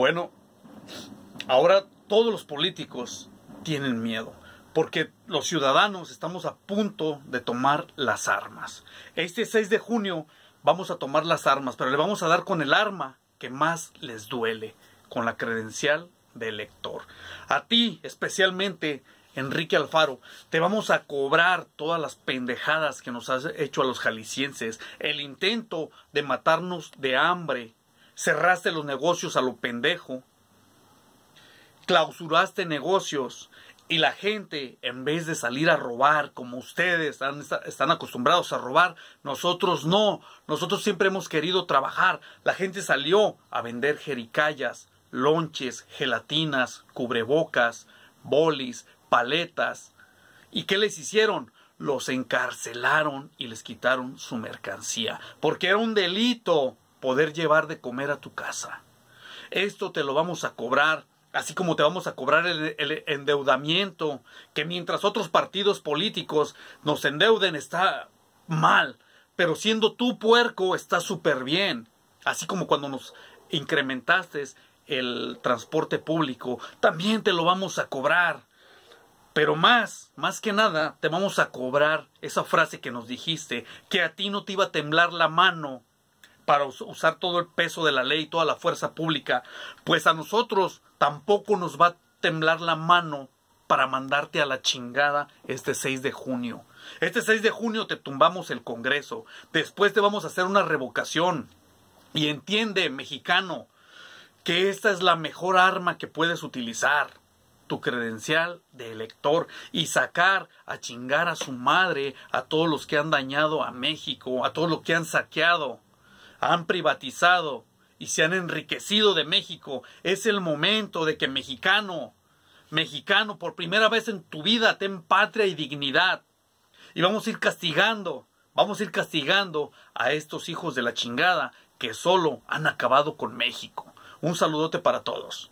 Bueno, ahora todos los políticos tienen miedo, porque los ciudadanos estamos a punto de tomar las armas. Este 6 de junio vamos a tomar las armas, pero le vamos a dar con el arma que más les duele, con la credencial de elector. A ti, especialmente, Enrique Alfaro, te vamos a cobrar todas las pendejadas que nos has hecho a los jaliscienses, el intento de matarnos de hambre cerraste los negocios a lo pendejo, clausuraste negocios y la gente, en vez de salir a robar como ustedes están, acostumbrados a robar, nosotros no, nosotros siempre hemos querido trabajar. La gente salió a vender jericayas, lonches, gelatinas, cubrebocas, bolis, paletas. ¿Y qué les hicieron? Los encarcelaron y les quitaron su mercancía, porque era un delito poder llevar de comer a tu casa. Esto te lo vamos a cobrar, así como te vamos a cobrar el, endeudamiento, que mientras otros partidos políticos nos endeuden está mal, pero siendo tú puerco está súper bien, así como cuando nos incrementaste el transporte público, también te lo vamos a cobrar. Pero más, más que nada, te vamos a cobrar esa frase que nos dijiste, que a ti no te iba a temblar la mano para usar todo el peso de la ley, toda la fuerza pública, pues a nosotros tampoco nos va a temblar la mano para mandarte a la chingada este 6 de junio. Este 6 de junio te tumbamos el Congreso, después te vamos a hacer una revocación. Y entiende, mexicano, que esta es la mejor arma que puedes utilizar, tu credencial de elector, y sacar a chingar a su madre a todos los que han dañado a México, a todos los que han saqueado han privatizado y se han enriquecido de México. Es el momento de que mexicano, mexicano, por primera vez en tu vida, ten patria y dignidad. Y vamos a ir castigando, vamos a ir castigando a estos hijos de la chingada que solo han acabado con México. Un saludote para todos.